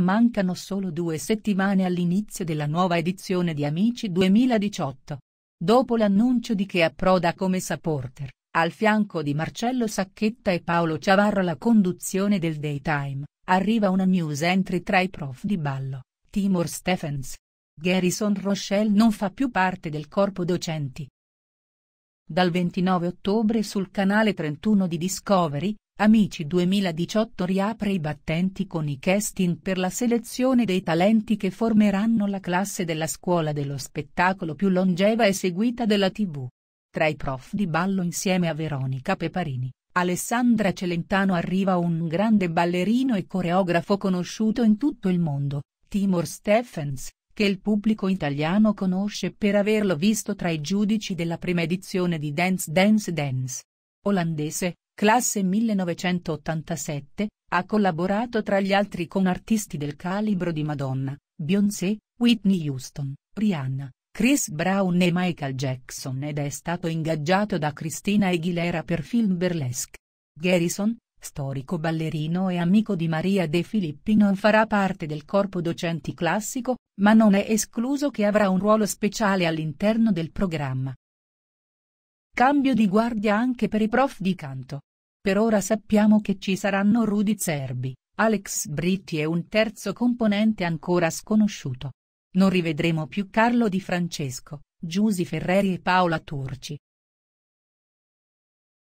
Mancano solo due settimane all'inizio della nuova edizione di Amici 2018. Dopo l'annuncio di che approda come supporter, al fianco di Marcello Sacchetta e Paolo Ciavarra la conduzione del Daytime, arriva una news entry tra i prof di ballo, Timor Stephens. Garrison Rochelle non fa più parte del corpo docenti. Dal 29 ottobre sul canale 31 di Discovery, Amici 2018 riapre i battenti con i casting per la selezione dei talenti che formeranno la classe della scuola dello spettacolo più longeva e seguita della tv. Tra i prof di ballo insieme a Veronica Peparini, Alessandra Celentano arriva un grande ballerino e coreografo conosciuto in tutto il mondo, Timor Stephens, che il pubblico italiano conosce per averlo visto tra i giudici della prima edizione di Dance Dance Dance. Olandese, classe 1987, ha collaborato tra gli altri con artisti del calibro di Madonna, Beyoncé, Whitney Houston, Rihanna, Chris Brown e Michael Jackson ed è stato ingaggiato da Christina Aguilera per film burlesque. Garrison, storico ballerino e amico di Maria De Filippi non farà parte del corpo docenti classico, ma non è escluso che avrà un ruolo speciale all'interno del programma. Cambio di guardia anche per i prof di canto. Per ora sappiamo che ci saranno Rudy Zerbi, Alex Britti e un terzo componente ancora sconosciuto. Non rivedremo più Carlo Di Francesco, Giusy Ferreri e Paola Turci,